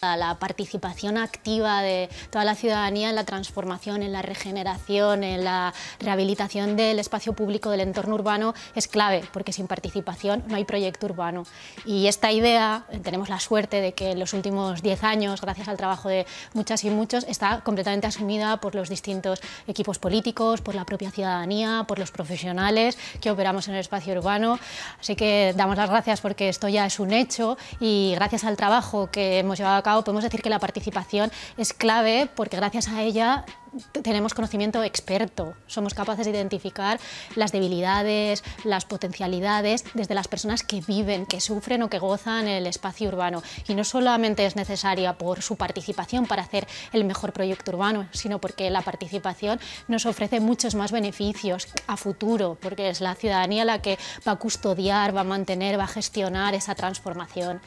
la participación activa de toda la ciudadanía en la transformación, en la regeneración, en la rehabilitación del espacio público, del entorno urbano, es clave, porque sin participación no hay proyecto urbano. Y esta idea, eh, tenemos la suerte de que en los últimos 10 años, gracias al trabajo de muchas y muchos, está completamente asumida por los distintos equipos políticos, por la propia ciudadanía, por los profesionales que operamos en el espacio urbano. Así que damos las gracias porque esto ya es un hecho y gracias al trabajo que hemos llevado a podemos decir que la participación es clave porque gracias a ella tenemos conocimiento experto, somos capaces de identificar las debilidades, las potencialidades desde las personas que viven, que sufren o que gozan el espacio urbano. Y no solamente es necesaria por su participación para hacer el mejor proyecto urbano, sino porque la participación nos ofrece muchos más beneficios a futuro, porque es la ciudadanía la que va a custodiar, va a mantener, va a gestionar esa transformación.